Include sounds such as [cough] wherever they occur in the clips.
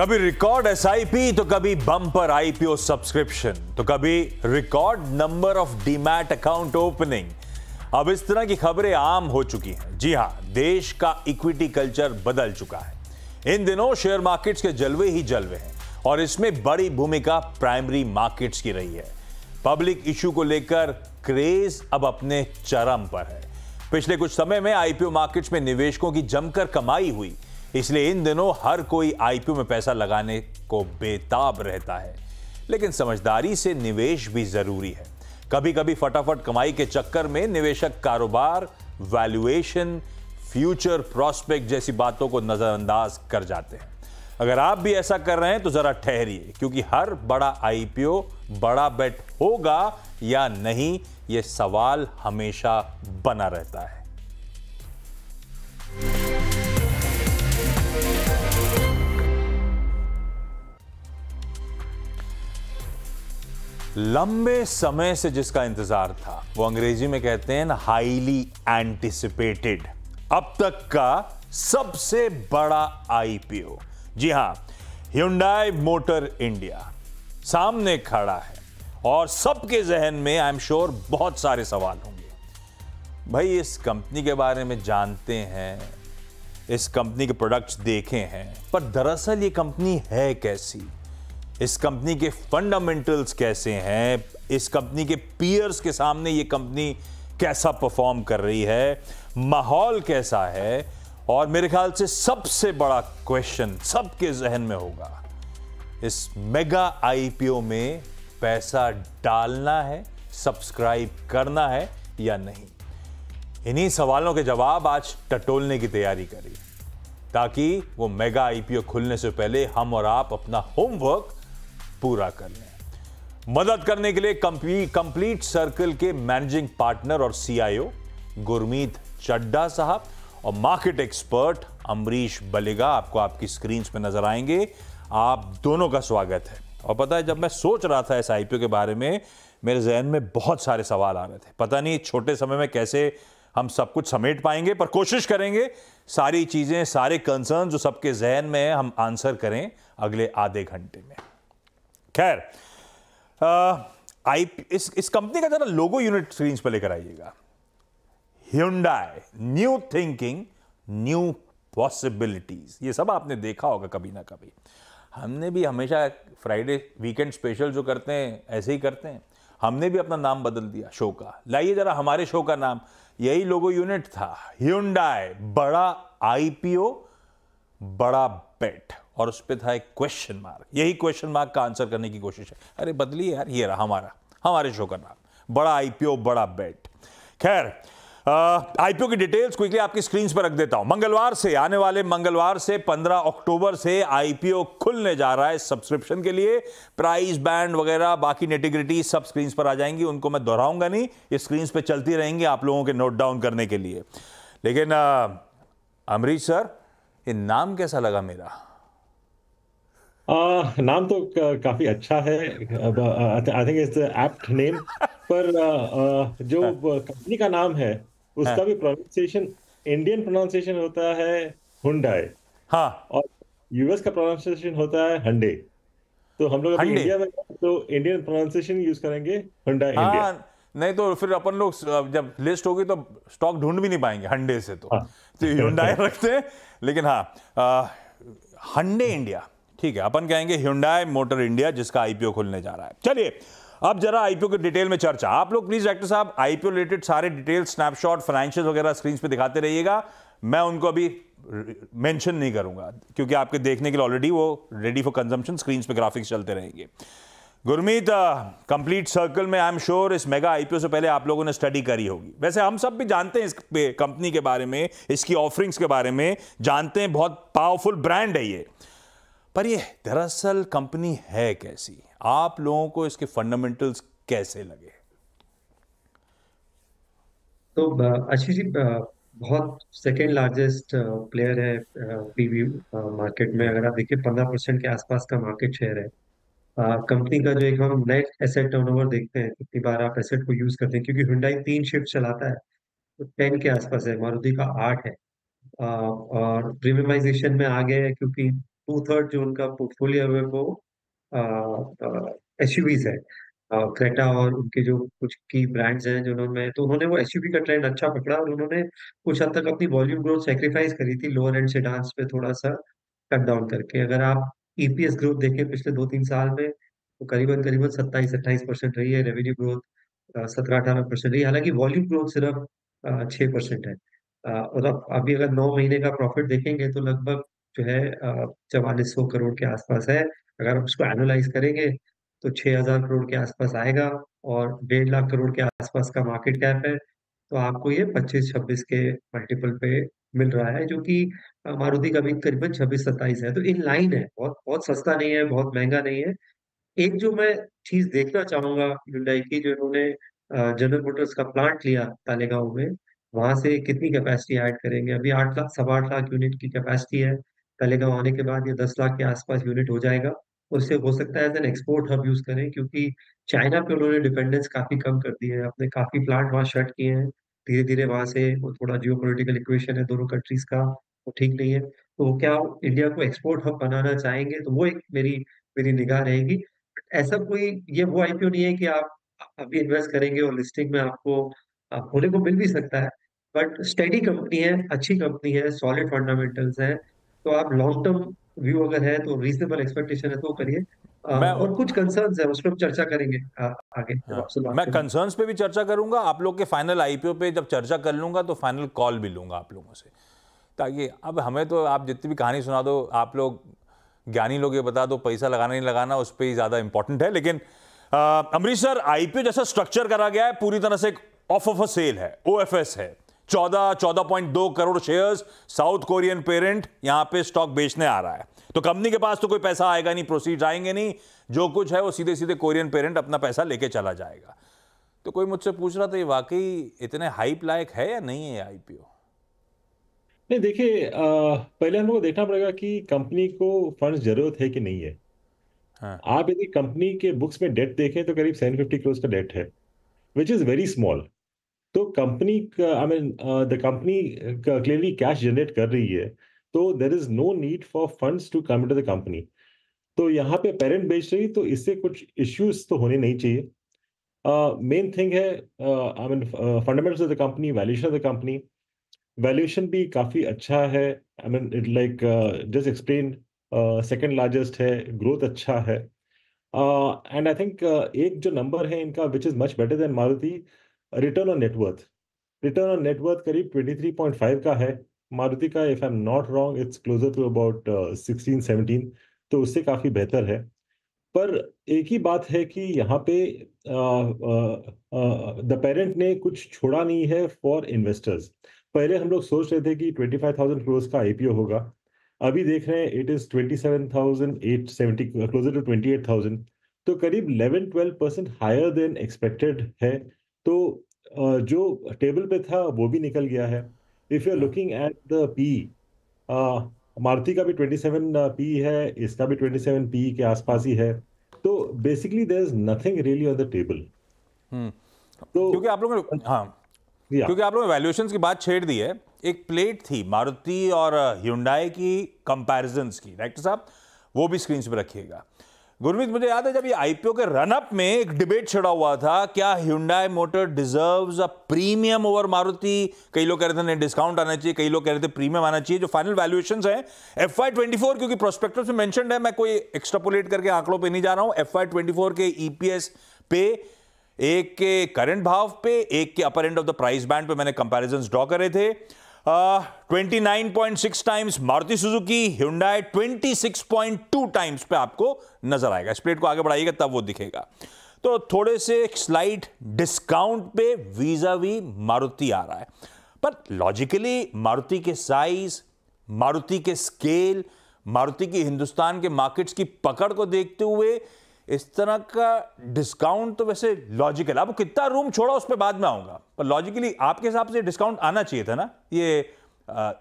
कभी record SIP तो कभी बम पर आईपीओ सब्सक्रिप्शन तो कभी record number of demat account opening अब इस तरह की खबरें आम हो चुकी हैं जी हां देश का इक्विटी कल्चर बदल चुका है इन दिनों शेयर मार्केट्स के जलवे ही जलवे हैं और इसमें बड़ी भूमिका प्राइमरी मार्केट्स की रही है पब्लिक इशू को लेकर क्रेज अब अपने चरम पर है पिछले कुछ समय में आईपीओ मार्केट्स में निवेशकों की जमकर कमाई हुई इसलिए इन दिनों हर कोई आईपीओ में पैसा लगाने को बेताब रहता है लेकिन समझदारी से निवेश भी जरूरी है कभी कभी फटाफट कमाई के चक्कर में निवेशक कारोबार वैल्यूएशन फ्यूचर प्रॉस्पेक्ट जैसी बातों को नज़रअंदाज कर जाते हैं अगर आप भी ऐसा कर रहे हैं तो ज़रा ठहरिए क्योंकि हर बड़ा आईपीओ बड़ा बेट होगा या नहीं ये सवाल हमेशा बना रहता है लंबे समय से जिसका इंतजार था वो अंग्रेजी में कहते हैं हाईली एंटिसिपेटेड अब तक का सबसे बड़ा आईपीओ जी हां ह्यूंडाई मोटर इंडिया सामने खड़ा है और सबके जहन में आई एम श्योर बहुत सारे सवाल होंगे भाई इस कंपनी के बारे में जानते हैं इस कंपनी के प्रोडक्ट्स देखे हैं पर दरअसल ये कंपनी है कैसी इस कंपनी के फंडामेंटल्स कैसे हैं इस कंपनी के पीयर्स के सामने ये कंपनी कैसा परफॉर्म कर रही है माहौल कैसा है और मेरे ख्याल से सबसे बड़ा क्वेश्चन सबके जहन में होगा इस मेगा आईपीओ में पैसा डालना है सब्सक्राइब करना है या नहीं इन्हीं सवालों के जवाब आज टटोलने की तैयारी करी ताकि वो मेगा आईपीओ खुलने से पहले हम और आप अपना होमवर्क पूरा कर लें मदद करने के लिए कंप्लीट सर्कल के मैनेजिंग पार्टनर और सीआईओ गुरमीत चड्डा साहब और मार्केट एक्सपर्ट अमरीश बलेगा आपको आपकी स्क्रीन पर नजर आएंगे आप दोनों का स्वागत है और पता है जब मैं सोच रहा था एस आई के बारे में मेरे जहन में बहुत सारे सवाल आ रहे थे पता नहीं छोटे समय में कैसे हम सब कुछ समेट पाएंगे पर कोशिश करेंगे सारी चीज़ें सारे कंसर्न जो सबके जहन में हैं हम आंसर करें अगले आधे घंटे में खैर आई इस इस कंपनी का जरा लोगो यूनिट स्क्रीन पर लेकर आइएगा Hyundai new thinking new possibilities ये सब आपने देखा होगा कभी ना कभी हमने भी हमेशा फ्राइडे वीकेंड स्पेशल जो करते हैं ऐसे ही करते हैं हमने भी अपना नाम बदल दिया शो का लाइए जरा हमारे शो का नाम यही लोगो यूनिट था ह्यूंडाई बड़ा आईपीओ बड़ा बेट और उस पर था एक क्वेश्चन मार्क यही क्वेश्चन मार्क का आंसर करने की कोशिश है अरे बदली यार ये रहा हमारा हमारे शो का नाम बड़ा आईपीओ बड़ा बेट खैर आईपीओ की डिटेल्स क्विकली आपकी स्क्रीन पर रख देता हूं मंगलवार से आने वाले मंगलवार से 15 अक्टूबर से आईपीओ खुलने जा रहा है सब्सक्रिप्शन के लिए प्राइस बैंड वगैरह बाकी नेटिग्रिटी सब स्क्रीन पर आ जाएंगी उनको मैं दोहराऊंगा नहीं ये स्क्रीन पर चलती रहेंगी आप लोगों के नोट डाउन करने के लिए लेकिन अमरीश सर ये नाम कैसा लगा मेरा आ, नाम तो काफी अच्छा है I think it's apt name पर आ, जो कंपनी हाँ। का नाम है उसका हाँ। भी प्रोनाउंसिएशन इंडियन प्रोनाउंसिएशन होता है हुंडाई हाँ और यूएस का प्रोनाउंसिएशन होता है हंडे तो हम लोग इंडिया में तो इंडियन प्रोनाउंसिएशन यूज करेंगे हुंडा हाँ, इंडिया नहीं तो फिर अपन लोग जब लिस्ट होगी तो स्टॉक ढूंढ भी नहीं पाएंगे हंडे से तो हाँ. तो हुंडाई रखते हैं लेकिन हाँ हंडे इंडिया ठीक है अपन कहेंगे हिंडाई मोटर इंडिया जिसका आईपीओ खुलने जा रहा है चलिए अब जरा आईपीओ के डिटेल में चर्चा आप लोग प्लीज डॉक्टर साहब आईपीओ रिलेटेड सारे डिटेल स्नैपशॉट फाइनेंशियल वगैरह स्क्रीन पे दिखाते रहिएगा मैं उनको अभी मेंशन नहीं करूंगा क्योंकि आपके देखने के लिए ऑलरेडी वो रेडी फॉर कंजम्पशन स्क्रीन पे ग्राफिक्स चलते रहेंगे गुरमीत कंप्लीट सर्कल में आई एम श्योर इस मेगा आईपीओ से पहले आप लोगों ने स्टडी करी होगी वैसे हम सब भी जानते हैं इस कंपनी के बारे में इसकी ऑफरिंग्स के बारे में जानते हैं बहुत पावरफुल ब्रांड है ये पर ये दरअसल कंपनी है कैसी आप लोगों को इसके फंडामेंटल्स कैसे लगे तो अच्छी जी बहुत सेकेंड लार्जेस्ट प्लेयर है पीवी मार्केट में अगर आप देखिए पंद्रह परसेंट के आसपास का मार्केट शेयर है कंपनी का जो एक हम नेट एसेट टर्नओवर देखते हैं कितनी बार आप एसेट को यूज करते हैं क्योंकि हुंडाई तीन शिफ्ट चलाता है तो टेन के आसपास है मारुति का आठ है और प्रीमियमाइजेशन में आ गए हैं क्योंकि टू थर्ड जो उनका पोर्टफोलियो है वो एस यूवीज है क्रेटा और उनके जो कुछ की ब्रांड्स हैं जो उन्होंने तो उन्होंने वो एस का ट्रेंड अच्छा पकड़ा और उन्होंने कुछ हद तक अपनी वॉल्यूम ग्रोथ सेक्रीफाइस करी थी लोअर एंड से डांस पे थोड़ा सा कट डाउन करके अगर आप ईपीएस e ग्रोथ देखें पिछले दो तीन साल में तो करीबन करीबन सत्ताईस अट्ठाईस परसेंट रही है रेवेन्यू ग्रोथ सत्रह अठारह परसेंट रही हालांकि वॉल्यूम ग्रोथ सिर्फ छः परसेंट है और अभी अगर नौ महीने का प्रॉफिट देखेंगे तो लगभग जो है चवालीस सौ करोड़ के आसपास है। अगर आप उसको एनालाइज़ करेंगे, तो हजार करोड़ के आसपास आएगा और डेढ़ लाख करोड़ के आसपास का मार्केट कैप है। तो आपको ये पच्चीस छब्बीस के मल्टीपल पे मिल रहा है, जो कि मारुति का भी करीबन छब्बीस सत्ताईस है, तो इन लाइन है। बहुत बहुत सस्ता नहीं है, बहुत महंगा नहीं है। एक जो मैं चीज़ देखना चाहूंगा ह्युंडई की, जो इन्होंने जनरल मोटर्स का प्लांट लिया तालेगांव में, वहां से कितनी कैपेसिटी ऐड करेंगे? अभी आठ लाख सवा आठ लाख यूनिट की कैपेसिटी है। तलेगांव आने के बाद ये दस लाख के आसपास यूनिट हो जाएगा उससे हो सकता है as an export hub use करें क्योंकि चाइना पे उन्होंने डिपेंडेंस काफी कम कर दी है अपने काफी प्लांट वहाँ शट किए हैं धीरे धीरे वहां से वो थोड़ा जियो पोलिटिकल इक्वेशन है दोनों कंट्रीज का वो ठीक नहीं है तो वो क्या इंडिया को एक्सपोर्ट हब बनाना चाहेंगे तो वो एक मेरी मेरी निगाह रहेगी ऐसा कोई ये वो आईपीओ नहीं है कि आप अभी इन्वेस्ट करेंगे और लिस्टिंग में आपको होने को मिल भी सकता है बट स्टडी कंपनी है अच्छी कंपनी है सॉलिड फंडामेंटल्स है तो आप लॉन्ग टर्म व्यू अगर है तो रीजनेबल एक्सपेक्टेशन है तो करिए मैं और कुछ कंसर्न्स है उस पर चर्चा करेंगे आगे हाँ, मैं कंसर्न्स पे भी चर्चा करूंगा आप लोग के फाइनल आईपीओ पे जब चर्चा कर लूंगा तो फाइनल कॉल भी लूंगा आप लोगों से ताकि अब हमें तो आप जितनी भी कहानी सुना दो आप लोग ज्ञानी लोग ये बता दो पैसा लगाना नहीं लगाना उस पर ही ज़्यादा इंपॉर्टेंट है लेकिन अमृतसर आईपीओ जैसा स्ट्रक्चर करा गया है पूरी तरह से एक ऑफ ऑफ अ सेल है ओ है चौदह चौदह पॉइंट दो करोड़ शेयर्स साउथ कोरियन पेरेंट यहां पे स्टॉक बेचने आ रहा है तो कंपनी के पास तो कोई पैसा आएगा नहीं प्रोसीड आएंगे नहीं जो कुछ है वो सीधे सीधे कोरियन पेरेंट अपना पैसा लेके चला जाएगा तो कोई मुझसे पूछ रहा था ये वाकई इतने हाइप लायक है या नहीं है आईपीओ नहीं देखिए पहले हम लोग देखना पड़ेगा कि कंपनी को फंड जरूरत है कि नहीं है हाँ. आप यदि कंपनी के बुक्स में डेट देखें तो करीब सेवन फिफ्टी करोड़ का डेट है विच इज वेरी स्मॉल तो company I mean the company clearly cash generate कर रही है तो there is no need for funds to come to the company तो यहाँ पे पेरेंट बेच रही तो इससे कुछ इश्यूज तो होने नहीं चाहिए मेन uh, थिंग है I mean fundamentals of the company valuation of the company valuation भी काफ़ी अच्छा है I mean it like just explain second largest है ग्रोथ अच्छा है एंड आई थिंक एक जो नंबर है इनका which is much better than Maruti return on net worth return on net worth करीब 23.5 का है मारुति का if I am not wrong it's closer to about sixteen seventeen तो उससे काफ़ी बेहतर है पर एक ही बात है कि यहाँ पे the uh, parent uh, uh, ने कुछ छोड़ा नहीं है फॉर इन्वेस्टर्स पहले हम लोग सोच रहे थे कि ट्वेंटी फाइव थाउजेंड क्रोज का आई होगा अभी देख रहे हैं it is twenty seven thousand eight seventy closer to twenty eight thousand तो करीब eleven twelve percent higher than expected है तो जो टेबल पे था वो भी निकल गया है if you are looking at the P Maruti का भी सेवन पी है इसका भी सेवन पी के आसपास ही है तो basically there is nothing really on the table तो क्योंकि आप लोगों ने हाँ क्योंकि आप लोगों ने वैल्यूएशन की बात छेड़ दी है एक प्लेट थी मारुति और ह्यूंडाई की कंपेरिजन की डायरेक्टर साहब वो भी स्क्रीन पर रखिएगा गुरमीत मुझे याद है जब ये आईपीओ के रनअप में एक डिबेट छिड़ा हुआ था क्या Hyundai motor deserves a premium over Maruti कई लोग कह रहे थे नहीं डिस्काउंट आना चाहिए कई लोग कह रहे थे प्रीमियम आना चाहिए जो फाइनल वैल्यूएशन है एफ आई ट्वेंटी फोर क्योंकि प्रोस्पेक्टिव में है मैं कोई एक्स्ट्रापोलेट करके आंकड़ों पर नहीं जा रहा हूं एफ आई ट्वेंटी फोर के ईपीएस e पे एक के करंट भाव पे एक के upper end of the price band पे मैंने कंपैरिजन ड्रॉ करे थे twenty nine point six times Maruti Suzuki Hyundai twenty times पे आपको नजर आएगा स्प्लिट को आगे बढ़ाइएगा तब वो दिखेगा तो थोड़े से स्लाइट डिस्काउंट पे वीजा वी मारुति आ रहा है पर लॉजिकली मारुति के साइज मारुति के स्केल मारुति की हिंदुस्तान के मार्केट्स की पकड़ को देखते हुए इस तरह का डिस्काउंट तो वैसे लॉजिकल आप कितना रूम छोड़ा उस पर बाद में आऊंगा पर लॉजिकली आपके हिसाब से डिस्काउंट आना चाहिए था ना ये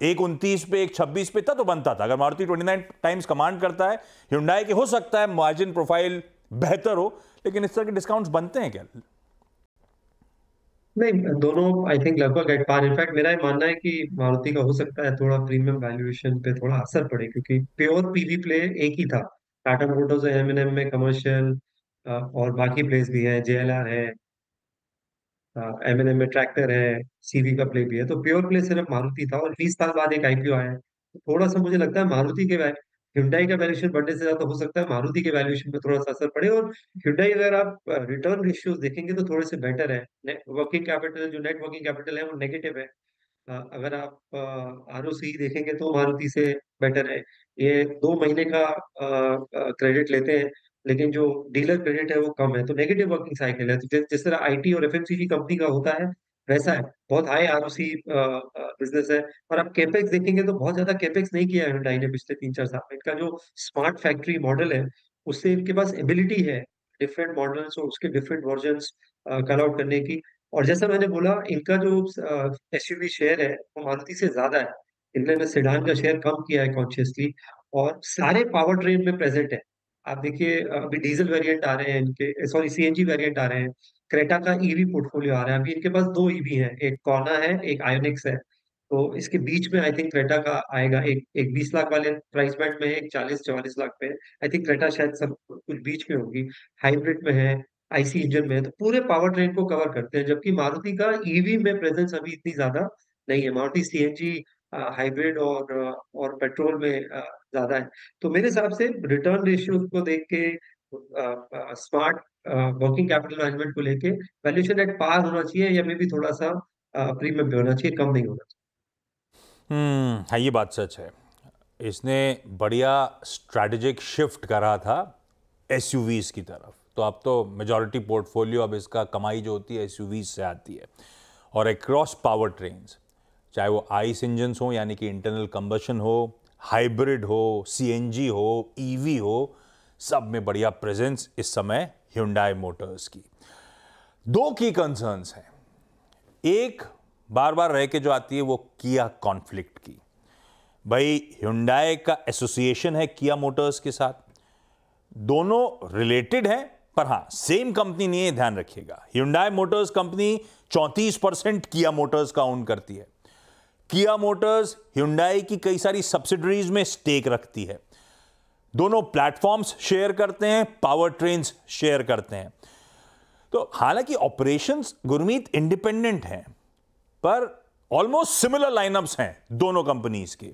एक उनतीस पे एक छब्बीस पे इतना तो बनता था अगर Maruti twenty nine times command करता है हिंडाई के हो सकता है मार्जिन प्रोफाइल बेहतर हो लेकिन इस तरह के डिस्काउंट्स बनते हैं क्या नहीं दोनों आई थिंक लगभग एट पार इनफैक्ट मेरा मानना है कि मारुति का हो सकता है थोड़ा प्रीमियम वैल्यूएशन पे थोड़ा असर पड़े क्योंकि प्योर पीवी प्ले एक ही था टाटा मोटर्स और एम एन एम में कमर्शियल और बाकी प्लेस भी हैं जे एल आर है एम एन एम में ट्रैक्टर है सीवी का प्ले भी है तो प्योर प्ले सिर्फ मारुति था और बीस साल बाद एक आईपीओ आया तो थोड़ा सा मुझे लगता है मारुति के हिंडाई का वैल्यूएशन बढ़ने से ज्यादा हो सकता है मारुति के वैल्यूएशन में थोड़ा सा असर पड़े और हिंडाई अगर आप रिटर्न रेशियोज देखेंगे तो थोड़े से बेटर है वर्किंग कैपिटल जो नेट वर्किंग कैपिटल है वो नेगेटिव है अगर आप आर ओ सी देखेंगे तो मारुति से बेटर है ये दो महीने का क्रेडिट लेते हैं लेकिन जो डीलर क्रेडिट है वो कम है तो नेगेटिव वर्किंग साइकिल है तो जिस तरह आईटी और एफएमसीजी कंपनी का होता है वैसा है बहुत हाई आर बिजनेस है और आप कैपेक्स देखेंगे तो बहुत ज्यादा कैपेक्स नहीं किया है ने पिछले तीन चार साल इनका जो स्मार्ट फैक्ट्री मॉडल है उससे इनके पास एबिलिटी है डिफरेंट मॉडल्स और उसके डिफरेंट वर्जन कल आउट करने की और जैसा मैंने बोला इनका जो एस शेयर है वो मारुति से ज्यादा है इन्होंने सिडान का शेयर कम किया है कॉन्शियसली और सारे पावर ट्रेन में प्रेजेंट है आप देखिए अभी डीजल वेरिएंट आ रहे हैं इनके सॉरी सीएनजी वेरिएंट आ रहे हैं क्रेटा का ईवी e पोर्टफोलियो आ रहा है अभी इनके पास दो ईवी e हैं एक कॉर्ना है एक आयोनिक्स है तो इसके बीच में आई थिंक क्रेटा का आएगा एक एक बीस लाख वाले प्राइस बैंड में है एक चालीस चौवालीस लाख में आई थिंक क्रेटा शायद सब कुछ बीच में होगी हाइब्रिड में है आईसी इंजन में है तो पूरे पावर ट्रेन को कवर करते हैं जबकि मारुति का ईवी e में प्रेजेंस अभी इतनी ज्यादा नहीं है मारुति सी हाइब्रिड और और पेट्रोल में ज्यादा है तो मेरे हिसाब से रिटर्न रेशियो को देख के स्मार्ट वर्किंग कैपिटल मैनेजमेंट को लेके वैल्यूएशन एट पार होना चाहिए या मे भी थोड़ा सा प्रीमियम भी होना चाहिए कम नहीं होना चाहिए हम्म, हाँ, ये बात सच है इसने बढ़िया स्ट्रैटेजिक शिफ्ट करा था एस की तरफ तो अब तो मेजॉरिटी पोर्टफोलियो अब इसका कमाई जो होती है एस से आती है और एक क्रॉस पावर ट्रेन्स चाहे वो आइस इंजन्स हो यानी कि इंटरनल कम्बशन हो हाइब्रिड हो सीएनजी हो ईवी हो सब में बढ़िया प्रेजेंस इस समय ह्यूंडाई मोटर्स की दो की कंसर्न्स हैं एक बार बार रह के जो आती है वो किया कॉन्फ्लिक्ट की भाई ह्यूंडाई का एसोसिएशन है किया मोटर्स के साथ दोनों रिलेटेड हैं पर हाँ सेम कंपनी नहीं है ध्यान रखिएगा Hyundai motors company 34 percent Kia motors का ओन करती है किया मोटर्स हुंडई की कई सारी सब्सिडरीज में स्टेक रखती है दोनों प्लेटफॉर्म्स शेयर करते हैं पावर ट्रेन शेयर करते हैं तो हालांकि ऑपरेशंस गुरमीत इंडिपेंडेंट हैं पर ऑलमोस्ट सिमिलर लाइनअप्स हैं दोनों कंपनीज के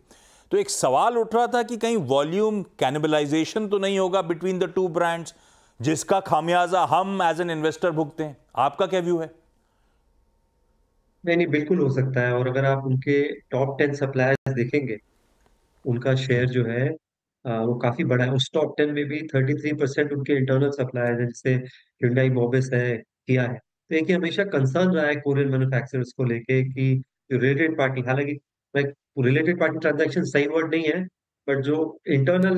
तो एक सवाल उठ रहा था कि कहीं वॉल्यूम कैनिबलाइजेशन तो नहीं होगा बिटवीन द टू ब्रांड्स जिसका खामियाजा हम एज एन इन्वेस्टर भुगते हैं आपका क्या व्यू है नहीं नहीं बिल्कुल हो सकता है और अगर आप उनके टॉप टेन सप्लायर्स देखेंगे उनका शेयर जो है वो काफी बड़ा है उस टॉप टेन में भी थर्टी थ्री परसेंट उनके इंटरनल सप्लायर्स हैं जैसे Hyundai Mobis है किया है तो एक हमेशा कंसर्न रहा है कोरियन मैन्युफैक्चरर्स को लेके कि जो रिलेटेड पार्टी हालांकि रिलेटेड पार्टी ट्रांजेक्शन सही वर्ड नहीं है बट जो इंटरनल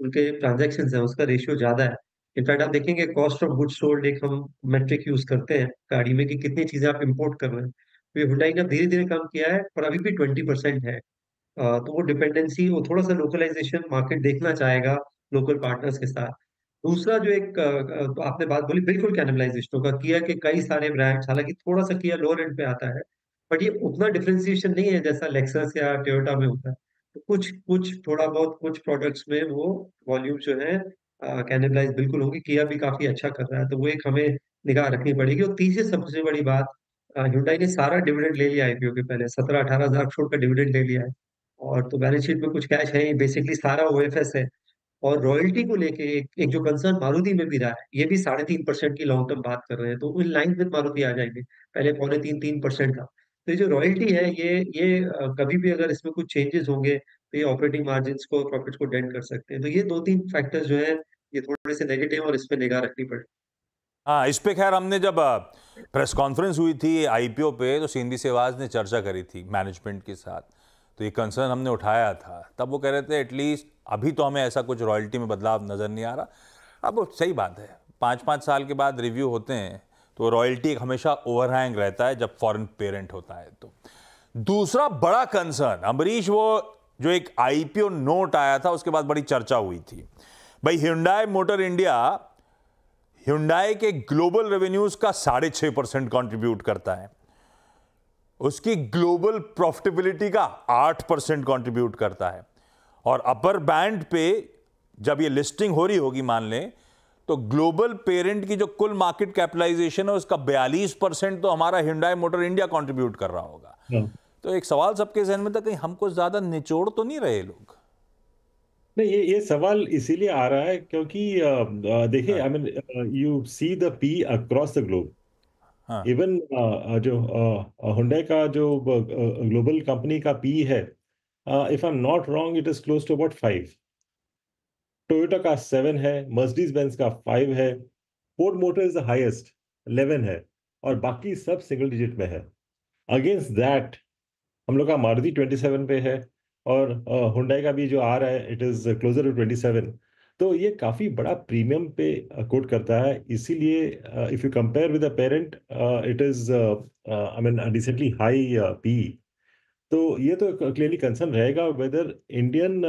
उनके ट्रांजेक्शन है उसका रेशियो ज्यादा है इनफैक्ट आप देखेंगे कॉस्ट ऑफ गुड्स सोल्ड एक हम मेट्रिक यूज करते हैं गाड़ी में कि कितनी चीजें आप इम्पोर्ट कर रहे हैं तो ये हुडाई ने धीरे धीरे कम किया है पर अभी भी ट्वेंटी परसेंट है तो वो डिपेंडेंसी वो थोड़ा सा लोकलाइजेशन मार्केट देखना चाहेगा लोकल पार्टनर्स के साथ दूसरा जो एक तो आपने बात बोली बिल्कुल कैनिबलाइजेशन होगा किया के कई सारे ब्रांड्स हालांकि थोड़ा सा किया लोअर एंड पे आता है बट ये उतना डिफ्रेंसिएशन नहीं है जैसा लेक्सस या टोयोटा में होता है तो कुछ कुछ थोड़ा बहुत कुछ प्रोडक्ट्स में वो वॉल्यूम जो है कैनलाइज बिल्कुल होगी किया भी काफ़ी अच्छा कर रहा है, तो वो एक हमें निगाह रखनी पड़ेगी और तीसरी सबसे बड़ी बात हिंडाई ने सारा डिविडेंड ले लिया आईपीओ के पहले सत्रह अठारह हज़ार करोड़ का डिविडेंड ले लिया है और तो बैलेंस शीट में कुछ कैश है बेसिकली सारा ओ है और रॉयल्टी को लेके एक एक जो कंसर्न मारुति में भी रहा है, ये भी साढ़े परसेंट की लॉन्ग टर्म बात कर रहे हैं, तो उन लाइन में मारुति आ जाएंगे पहले पौने तीन तीन परसेंट का तो ये जो रॉयल्टी है, ये ये कभी भी अगर इसमें कुछ चेंजेस होंगे, तो ये ऑपरेटिंग मार्जिन को, प्रॉफिट को डेंट कर सकते हैं। तो ये दो तीन फैक्टर्स जो है ये थोड़े से नेगेटिव और इस पर निगाह रखनी पड़े हाँ इस पे खैर हमने जब प्रेस कॉन्फ्रेंस हुई थी आईपीओ पे तो सिंधी सेवाज ने चर्चा करी थी मैनेजमेंट के साथ तो ये कंसर्न हमने उठाया था तब वो कह रहे थे एटलीस्ट अभी तो हमें ऐसा कुछ रॉयल्टी में बदलाव नज़र नहीं आ रहा अब सही बात है पाँच पाँच साल के बाद रिव्यू होते हैं तो रॉयल्टी हमेशा ओवरहैंग रहता है जब फॉरन पेरेंट होता है तो दूसरा बड़ा कंसर्न अम्बरीश वो जो एक आई नोट आया था उसके बाद बड़ी चर्चा हुई थी भाई हिंडाई मोटर इंडिया हिंडाई के ग्लोबल रेवेन्यूज का साढ़े छह परसेंट कॉन्ट्रीब्यूट करता है उसकी ग्लोबल प्रॉफिटेबिलिटी का आठ परसेंट कॉन्ट्रीब्यूट करता है और अपर बैंड पे जब ये लिस्टिंग हो रही होगी मान लें तो ग्लोबल पेरेंट की जो कुल मार्केट कैपिटलाइजेशन है उसका बयालीस परसेंट तो हमारा हिंडाई मोटर इंडिया कॉन्ट्रीब्यूट कर रहा होगा हम्म। तो एक सवाल सबके जहन में था कहीं हमको ज्यादा निचोड़ तो नहीं रहे लोग नहीं ये ये सवाल इसीलिए आ रहा है क्योंकि देखिए I mean you see the P across the globe even जो uh, का जो ग्लोबल कंपनी का पी है if I am not wrong it is close to about five Toyota का सेवन है मर्सडीज बेंस का फाइव है Ford motor is the highest eleven है और बाकी सब सिंगल डिजिट में है अगेंस्ट दैट हम लोग का मारुति ट्वेंटी सेवन पे है और हुंडई का भी जो आ रहा है it is closer to twenty seven तो ये काफ़ी बड़ा प्रीमियम पे कोट करता है इसीलिए if you compare with a parent it is I mean decently high P तो ये तो क्लियरली कंसर्न रहेगा वेदर इंडियन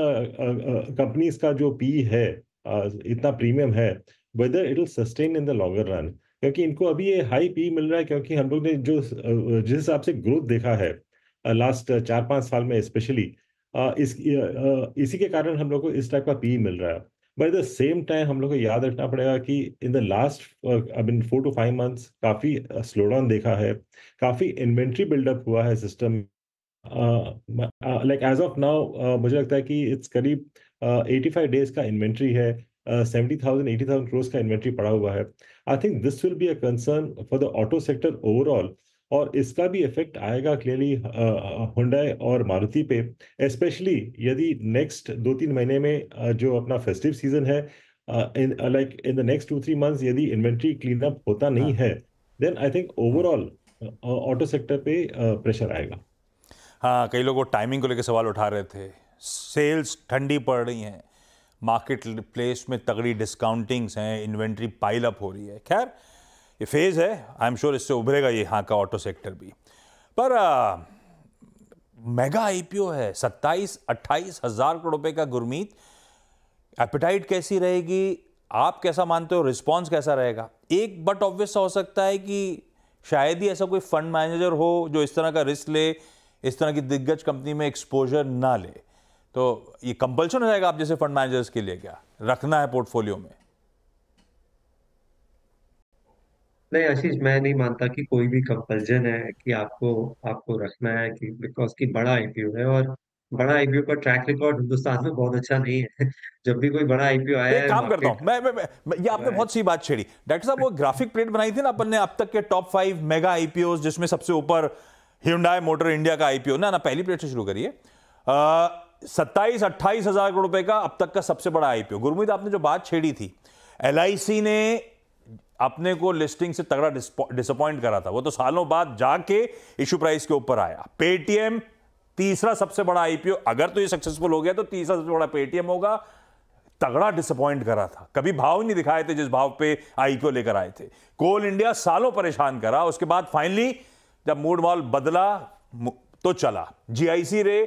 कंपनीज का जो पी है uh, इतना प्रीमियम है whether it will sustain in the longer run क्योंकि इनको अभी ये हाई पी मिल रहा है क्योंकि हम लोग ने जो जिस हिसाब से ग्रोथ देखा है लास्ट चार पाँच साल में स्पेशली इस इसी के कारण हम लोग को इस टाइप का पी मिल रहा है but at the same time हम लोग को याद रखना पड़ेगा कि in the last I mean four two five months काफी स्लो डाउन देखा है काफी इन्वेंट्री बिल्डअप हुआ है system like as of now मुझे लगता है कि इट्स करीब एटी फाइव डेज का इन्वेंट्री है seventy thousand eighty thousand crores का इन्वेंट्री पड़ा हुआ है I think this will be a concern for the auto sector overall और इसका भी इफेक्ट आएगा क्लियरली हुंडई और मारुति पे स्पेशली यदि नेक्स्ट दो तीन महीने में जो अपना फेस्टिव सीजन है like in the next two three months यदि इन्वेंट्री क्लीन अप होता नहीं हाँ। है then I think overall auto sector पे प्रेशर आएगा हाँ कई लोग टाइमिंग को लेकर सवाल उठा रहे थे सेल्स ठंडी पड़ रही हैं मार्केट प्लेस में तगड़ी डिस्काउंटिंग्स हैं इन्वेंट्री पाइल अप हो रही है खैर ये फेज़ है आई एम श्योर इससे उभरेगा ये यहाँ का ऑटो सेक्टर भी पर आ, मेगा आईपीओ है सत्ताईस अट्ठाईस हज़ार करोड़ रुपए का गुरमीत एपिटाइट कैसी रहेगी आप कैसा मानते हो रिस्पॉन्स कैसा रहेगा एक बट ऑब्वियस हो सकता है कि शायद ही ऐसा कोई फंड मैनेजर हो जो इस तरह का रिस्क ले इस तरह की दिग्गज कंपनी में एक्सपोजर ना ले तो ये कंपल्शन हो जाएगा आप जैसे फंड मैनेजर्स के लिए क्या रखना है पोर्टफोलियो में नहीं आशीष मैं नहीं मानता कि कोई भी कंपल्जन है कि आपको आपको रखना है कि बिकॉज की बड़ा आईपीओ है और बड़ा आईपीओ का ट्रैक रिकॉर्ड हिंदुस्तान में बहुत अच्छा नहीं है [laughs] जब भी कोई बड़ा आईपीओ आया एक काम करता हूं मैं, मैं, मैं, मैं ये आपने बहुत सी बात छेड़ी डॉक्टर साहब वो ग्राफिक [laughs] प्लेट बनाई थी ना अपन ने अब तक के टॉप फाइव मेगा आईपीओ जिसमें सबसे ऊपर हिंडाई मोटर इंडिया का आईपीओ ना ना पहली प्लेट से शुरू करिए सत्ताईस अट्ठाईस हजार करोड़ रुपए का अब तक का सबसे बड़ा आईपीओ गुरमीत आपने जो बात छेड़ी थी एल ने अपने को लिस्टिंग से तगड़ा डिसअपॉइंट करा था वो तो सालों बाद जाके इशू प्राइस के ऊपर आया पेटीएम तीसरा सबसे बड़ा आईपीओ अगर तो ये सक्सेसफुल हो गया तो तीसरा सबसे बड़ा पेटीएम होगा तगड़ा डिसअपॉइंट करा था कभी भाव नहीं दिखाए थे जिस भाव पे आईपीओ लेकर आए थे कोल इंडिया सालों परेशान करा उसके बाद फाइनली जब मूड मॉल बदला तो चला जीआईसी रे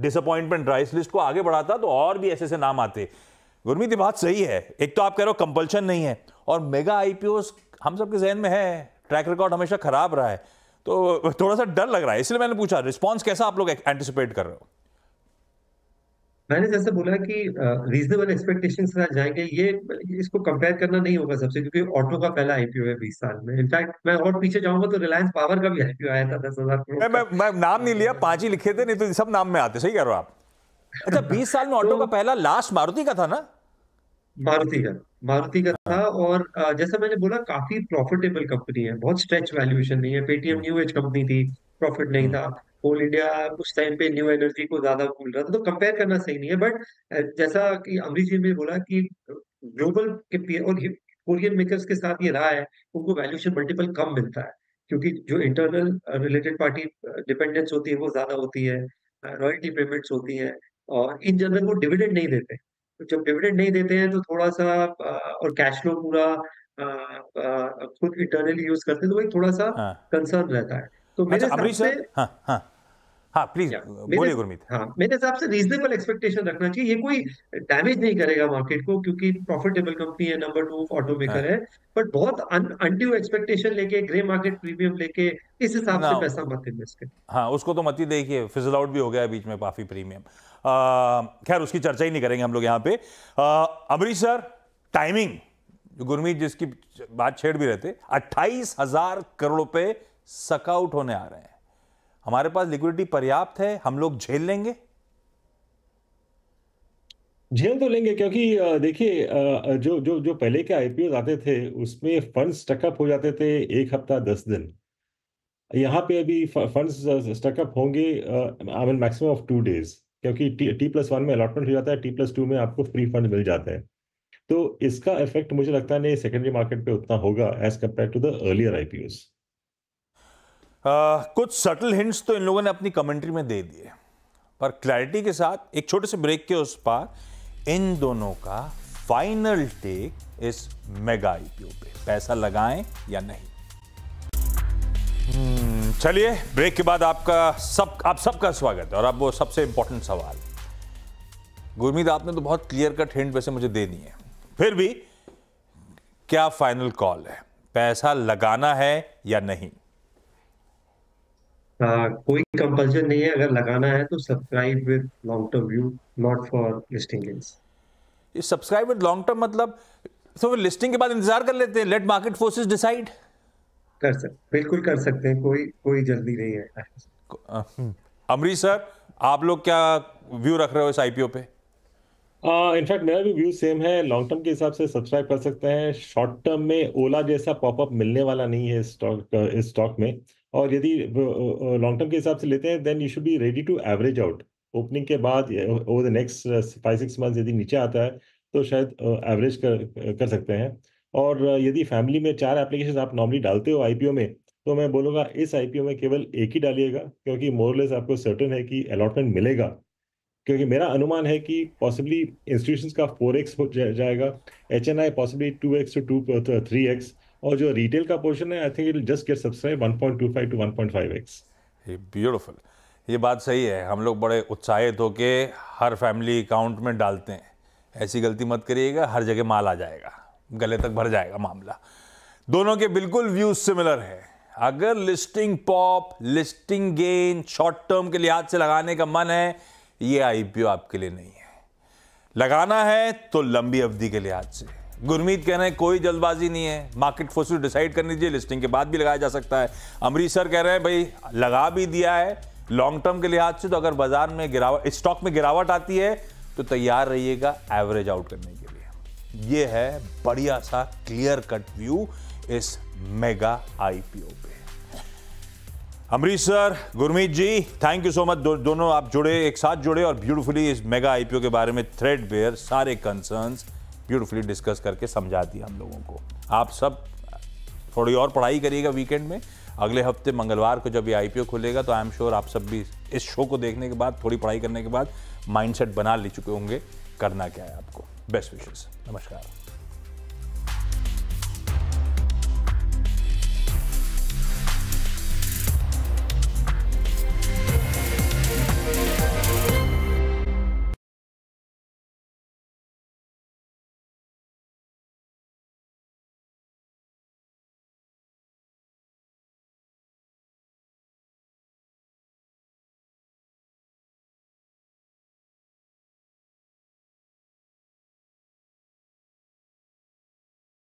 डिसअपॉइंटमेंट राइस लिस्ट को आगे बढ़ाता तो और भी ऐसे ऐसे नाम आते गुरमीत बात सही है एक तो आप कह रहे हो कंपल्शन नहीं है और मेगा आई हम सबके जहन में है ट्रैक रिकॉर्ड हमेशा खराब रहा है तो थोड़ा सा डर लग रहा है इसलिए मैंने पूछा रिस्पॉन्स कैसा आप लोग एंटिसिपेट कर रहे हो मैंने जैसे बोला कि रीजनेबल एक्सपेक्टेशन से साथ जाएंगे ये इसको कंपेयर करना नहीं होगा सबसे क्योंकि ऑटो का पहला आईपीओ है बीस साल में इनफैक्ट मैं और पीछे जाऊंगा तो रिलायंस पावर का भी आईपीओ आया था दस हजार मैं, मैं, मैं नाम नहीं लिया पांच ही लिखे थे नहीं तो सब नाम में आते सही कह रहे हो आप अच्छा [laughs] बीस साल में ऑटो तो, का पहला लास्ट मारुति का था ना मारुति का मारुति का था और जैसा मैंने बोला काफी प्रॉफिटेबल कंपनी है बहुत स्ट्रेच वैल्यूएशन नहीं है पेटीएम न्यू एज कंपनी थी प्रॉफिट नहीं हम्म। था कोल इंडिया उस टाइम पे न्यू एनर्जी को ज्यादा मिल रहा था तो कंपेयर करना सही नहीं है बट जैसा कि अमरीश जी ने बोला कि ग्लोबल के और कोरियन मेकर्स के साथ ये रहा है उनको वैल्यूएशन मल्टीपल कम मिलता है क्योंकि जो इंटरनल रिलेटेड पार्टी डिपेंडेंस होती है वो ज्यादा होती है रॉयल्टी पेमेंट्स होती है और इन जनरल वो डिविडेंड नहीं देते तो जब डिविडेंड नहीं देते हैं तो थोड़ा सा और कैश फ्लो पूरा खुद इंटरनली यूज करते हैं तो भाई थोड़ा सा कंसर्न रहता है तो अच्छा, मेरे हिसाब से हाँ, हाँ. हाँ प्लीज बोलिए गुरमीत हाँ मेरे हिसाब से रीजनेबल एक्सपेक्टेशन रखना चाहिए ये कोई डैमेज नहीं करेगा मार्केट को क्योंकि प्रॉफिटेबल कंपनी है नंबर टू ऑटो मेकर है बट बहुत अनड्यू एक्सपेक्टेशन लेके ग्रे मार्केट प्रीमियम लेके इस हिसाब से पैसा मत इन्वेस्ट करें हाँ उसको तो मत ही देखिए फिजल आउट भी हो गया बीच में काफी प्रीमियम खैर उसकी चर्चा ही नहीं करेंगे हम लोग यहाँ पे अमरीश सर टाइमिंग गुरमीत जिसकी बात छेड़ भी रहते अट्ठाईस हजार करोड़ रुपए सकआउट होने आ रहे हैं हमारे पास लिक्विडिटी पर्याप्त है हम लोग झेल लेंगे झेल तो लेंगे क्योंकि देखिए जो जो जो पहले के आईपीओ आते थे उसमें फंड स्टकअप हो जाते थे एक हफ्ता दस दिन यहाँ पे अभी फंड्स स्टकअप होंगे I mean maximum of two days क्योंकि टी प्लस वन में अलॉटमेंट हो जाता है टी प्लस टू में आपको फ्री फंड मिल जाते हैं तो इसका इफेक्ट मुझे लगता है नहीं सेकेंडरी मार्केट पे उतना होगा as compared to the earlier IPOs ah, कुछ सटल हिंट्स तो इन लोगों ने अपनी कमेंट्री में दे दिए पर क्लैरिटी के साथ एक छोटे से ब्रेक के उस पार इन दोनों का फाइनल टेक इस मेगा आईपीओ e पे पैसा लगाएं या नहीं हम्म, चलिए ब्रेक के बाद आपका सब आप सबका स्वागत है और अब वो सबसे इंपॉर्टेंट सवाल गुरमीत आपने तो बहुत क्लियर कट हिंट वैसे मुझे दे दी है फिर भी क्या फाइनल कॉल है पैसा लगाना है या नहीं कोई कंपल्सन नहीं है अगर लगाना है तो subscribe with long term view not for listing subscribe with long term मतलब तो लिस्टिंग के बाद इंतजार कर लेते हैं लेट मार्केट फोर्सेस डिसाइड कर सकते बिल्कुल कर सकते हैं कोई कोई जल्दी नहीं है हम्म। अमरी सर आप लोग क्या व्यू रख रहे हो इस आईपीओ पे इनफैक्ट uh, मेरा भी व्यू सेम है लॉन्ग टर्म के हिसाब से सब्सक्राइब कर सकते हैं शॉर्ट टर्म में ओला जैसा पॉपअप मिलने वाला नहीं है स्टॉक इस स्टॉक में uh, और यदि लॉन्ग टर्म के हिसाब से लेते हैं then you should be ready to average out opening के बाद over the next five six month यदि नीचे आता है तो शायद एवरेज कर कर सकते हैं और यदि फैमिली में चार एप्लीकेशन आप नॉर्मली डालते हो आई में तो मैं बोलूँगा इस आई में केवल एक ही डालिएगा क्योंकि मोरलेस आपको सर्टन है कि अलॉटमेंट मिलेगा क्योंकि मेरा अनुमान है कि पॉसिबली इंस्टीट्यूशन का फोर एक्स हो जाएगा H N I possibly two x two to three x और जो रिटेल का पोर्शन है I think it just get subscribe 1.25 to 1.5x beautiful ये बात सही है हम लोग बड़े उत्साहित होके हर फैमिली अकाउंट में डालते हैं ऐसी गलती मत करिएगा हर जगह माल आ जाएगा गले तक भर जाएगा मामला दोनों के बिल्कुल व्यूज सिमिलर है अगर listing pop listing gain short term के लिहाज से लगाने का मन है ये आईपीओ आपके लिए नहीं है लगाना है तो लंबी अवधि के लिहाज से गुरमीत कह रहे हैं कोई जल्दबाजी नहीं है मार्केट फोर्स डिसाइड कर लीजिए लिस्टिंग के बाद भी लगाया जा सकता है अमृतसर कह रहे हैं भाई लगा भी दिया है लॉन्ग टर्म के लिहाज से तो अगर बाजार में गिरावट स्टॉक में गिरावट आती है तो तैयार रहिएगा एवरेज आउट करने के लिए यह है बढ़िया सा क्लियर कट व्यू इस मेगा आईपीओ पे Amrish sir Gurmeet ji thank you so much दो, दोनों आप जुड़े एक साथ जुड़े और ब्यूटीफुली इस मेगा आईपीओ के बारे में थ्रेड बेयर सारे कंसर्न्स ब्यूटीफुली डिस्कस करके समझा दिया हम लोगों को आप सब थोड़ी और पढ़ाई करिएगा वीकेंड में अगले हफ्ते मंगलवार को जब ये आई खुलेगा तो आई एम श्योर आप सब भी इस शो को देखने के बाद थोड़ी पढ़ाई करने के बाद माइंडसेट बना ले चुके होंगे करना क्या है आपको बेस्ट विशेष नमस्कार